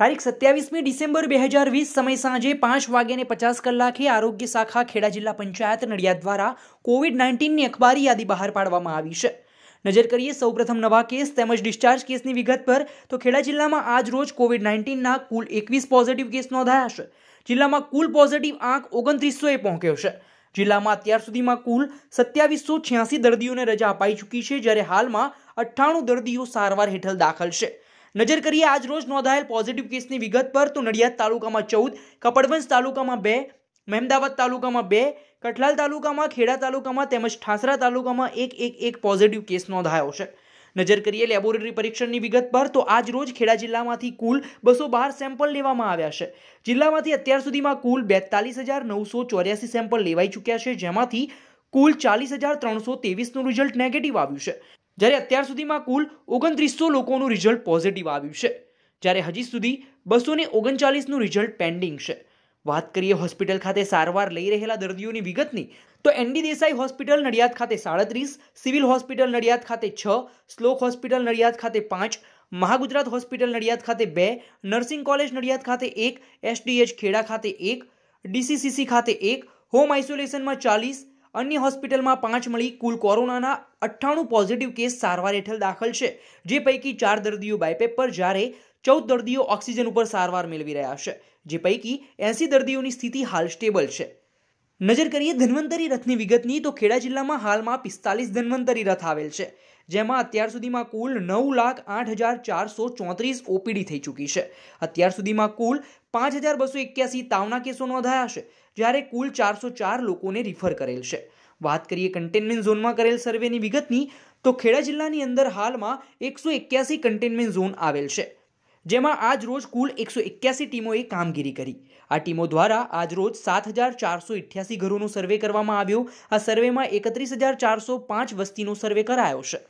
તારીખ સત્યાવીસમી ડિસેમ્બર બે હજાર વીસ સમય સાંજે પાંચ વાગ્યાને પચાસ કલાકે આરોગ્ય શાખા ખેડા જિલ્લા પંચાયત નડિયાદ દ્વારા કોવિડ નાઇન્ટીનની અખબારી યાદી બહાર પાડવામાં આવી છે નજર કરીએ સૌપ્રથમ નવા કેસ તેમજ ડિસ્ચાર્જ કેસની વિગત પર તો ખેડા જિલ્લામાં આજ રોજ કોવિડ નાઇન્ટીનના કુલ એકવીસ પોઝિટિવ કેસ નોંધાયા છે જિલ્લામાં કુલ પોઝિટિવ આંક ઓગણત્રીસોએ પહોંચ્યો છે જિલ્લામાં અત્યાર સુધીમાં કુલ સત્યાવીસો છ્યાસી દર્દીઓને રજા અપાઈ ચૂકી છે જ્યારે હાલમાં અઠ્ઠાણું દર્દીઓ સારવાર હેઠળ દાખલ છે નજર કરીએ આજ રોજ નોંધાયેલ પોઝિટિવ કેસની વિગત પર તો નડિયાદ તાલુકામાં ચૌદ કપડવંશ તાલુકામાં બે મહેમદાવાદ તાલુકામાં બે કઠલાલ તાલુકામાં ખેડા તાલુકામાં તેમજ ઠાસરા તાલુકામાં એક એક એક પોઝિટિવ કેસ નોંધાયો છે નજર કરીએ લેબોરેટરી પરીક્ષણની વિગત પર તો આજ રોજ ખેડા જિલ્લામાંથી કુલ બસો બાર સેમ્પલ લેવામાં આવ્યા છે જિલ્લામાંથી અત્યાર સુધીમાં કુલ બેતાલીસ હજાર નવસો ચોર્યાસી સેમ્પલ લેવાઈ ચૂક્યા છે જેમાંથી કુલ ચાલીસ હજાર ત્રણસો તેવીસનું રિઝલ્ટ નેગેટિવ આવ્યું છે જ્યારે અત્યાર સુધીમાં કુલ ઓગણત્રીસો લોકોનું રિઝલ્ટ પોઝિટિવ આવ્યું છે જ્યારે હજી સુધી બસો ને ઓગણચાલીસનું રિઝલ્ટ પેન્ડિંગ છે વાત કરીએ હોસ્પિટલ ખાતે સારવાર લઈ રહેલા દર્દીઓની વિગતની તો એનડી દેસાઈ હોસ્પિટલ નડિયાદ ખાતે સાડત્રીસ સિવિલ હોસ્પિટલ નડિયાદ ખાતે છ સ્લોક હોસ્પિટલ નડિયાદ ખાતે પાંચ મહાગુજરાત હોસ્પિટલ નડિયાદ ખાતે બે નર્સિંગ કોલેજ નડિયાદ ખાતે એક એસડીએચ ખેડા ખાતે એક ડીસીસીસી ખાતે એક હોમ આઇસોલેશનમાં ચાલીસ અન્ય હોસ્પિટલમાં પાંચ મળી કુલ કોરોનાના અઠ્ઠાણું પોઝિટિવ કેસ સારવાર હેઠળ દાખલ છે જે પૈકી ચાર દર્દીઓ બાયપેપ પર જ્યારે ચૌદ દર્દીઓ ઓક્સિજન ઉપર સારવાર મેળવી રહ્યા છે જે પૈકી એંસી દર્દીઓની સ્થિતિ હાલ સ્ટેબલ છે નજર કરીએ ધન્વંતરી રથની વિગતની તો ખેડા જિલ્લામાં હાલમાં પિસ્તાલીસ ધન્વંતરી રથ આવેલ છે જેમાં અત્યાર સુધીમાં કુલ નવ લાખ આઠ હજાર ચારસો ચોત્રીસ ઓપીડી થઈ ચૂકી છે અત્યાર સુધીમાં કુલ પાંચ હજાર બસો એક્યાસી તાવના કેસો નોંધાયા છે જ્યારે કુલ ચારસો ચાર લોકોને રિફર કરેલ છે વાત કરીએ કન્ટેનમેન્ટ ઝોનમાં કરેલ સર્વેની વિગતની તો ખેડા જિલ્લાની અંદર હાલમાં એકસો એક્યાસી કન્ટેનમેન્ટ ઝોન આવેલ છે જેમાં આજ રોજ કુલ એકસો એક્યાસી ટીમોએ કામગીરી કરી આ ટીમો દ્વારા આજ રોજ સાત હજાર ચારસો ઇઠ્યાસી ઘરોનો સર્વે કરવામાં આવ્યો આ સર્વેમાં એકત્રીસ હજાર ચારસો પાંચ વસ્તીનો સર્વે કરાયો છે